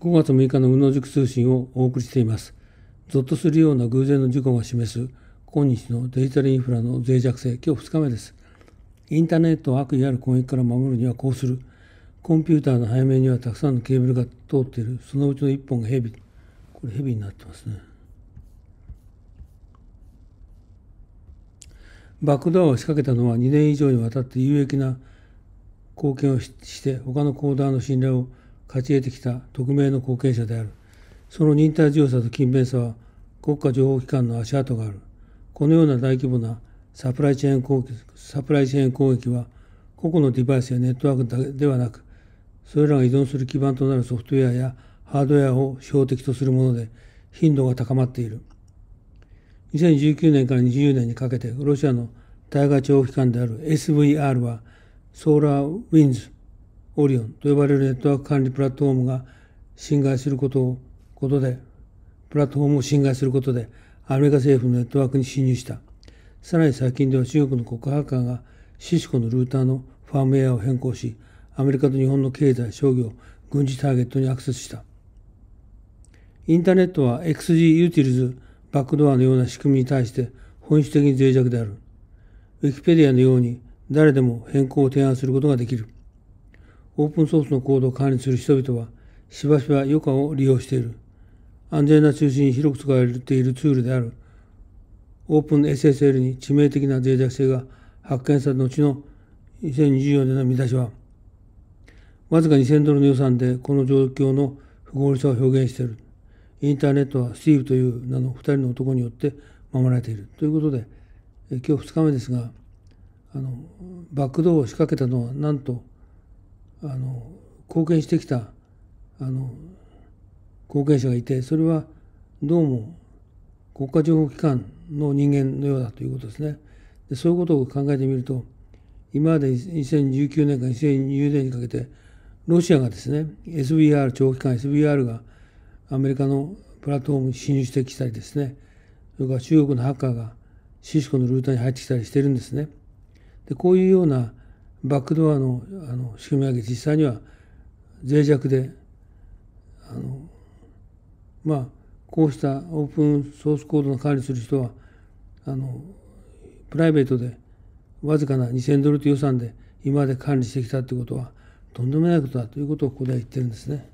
5月6日の宇野塾通信をお送りしています。ゾッとするような偶然の事故が示す今日のデジタルインフラの脆弱性、今日2日目です。インターネットを悪意ある攻撃から守るにはこうする。コンピューターの背面にはたくさんのケーブルが通っている。そのうちの1本がヘビ。これヘビになってますね。バックドアを仕掛けたのは2年以上にわたって有益な貢献をして他のコーダーの信頼を勝ち得てきた匿名の貢献者である。その忍耐強さと勤勉さは国家情報機関の足跡がある。このような大規模なサプライチェーン攻撃サプライチェーン攻撃は個々のデバイスやネットワークではなく、それらが依存する基盤となるソフトウェアやハードウェアを標的とするもので、頻度が高まっている。2019年から20年にかけて、ロシアの対外情報機関である SVR は、ソーラーウィンズオリオンと呼ばれるネットワーク管理プラットフォームが侵害することを、ことで、プラットフォームを侵害することで、アメリカ政府のネットワークに侵入した。さらに最近では中国の国家ハッカーがシスコのルーターのファームウェアを変更し、アメリカと日本の経済、商業、軍事ターゲットにアクセスした。インターネットは XG ユーティルズバックドアのような仕組みに対して本質的に脆弱である。ウィキペディアのように誰でも変更を提案することができる。オープンソースのコードを管理する人々はしばしば余暇を利用している。安全な中心に広く使われているツールである。オープン SSL に致命的な脆弱性が発見された後の2024年の見出しは、わずか2000ドルの予算でこの状況の不合理さを表現している。インターネットはスティーブという名の2人の男によって守られている。ということで、今日2日目ですが、あのバックドアを仕掛けたのはなんとあの貢献してきたあの貢献者がいてそれはどうも国家情報機関の人間のようだということですね。でそういうことを考えてみると今まで2019年から2020年にかけてロシアがですね SVR 長期間 SVR がアメリカのプラットフォームに侵入してきたりですねそれから中国のハッカーがシスコのルーターに入ってきたりしてるんですね。でこういうようなバックドアのあの仕組み上げ実際には脆弱であのまあこうしたオープンソースコードの管理する人はあのプライベートでわずかな2,000ドルという予算で今まで管理してきたということはとんでもないことだということをここでは言ってるんですね。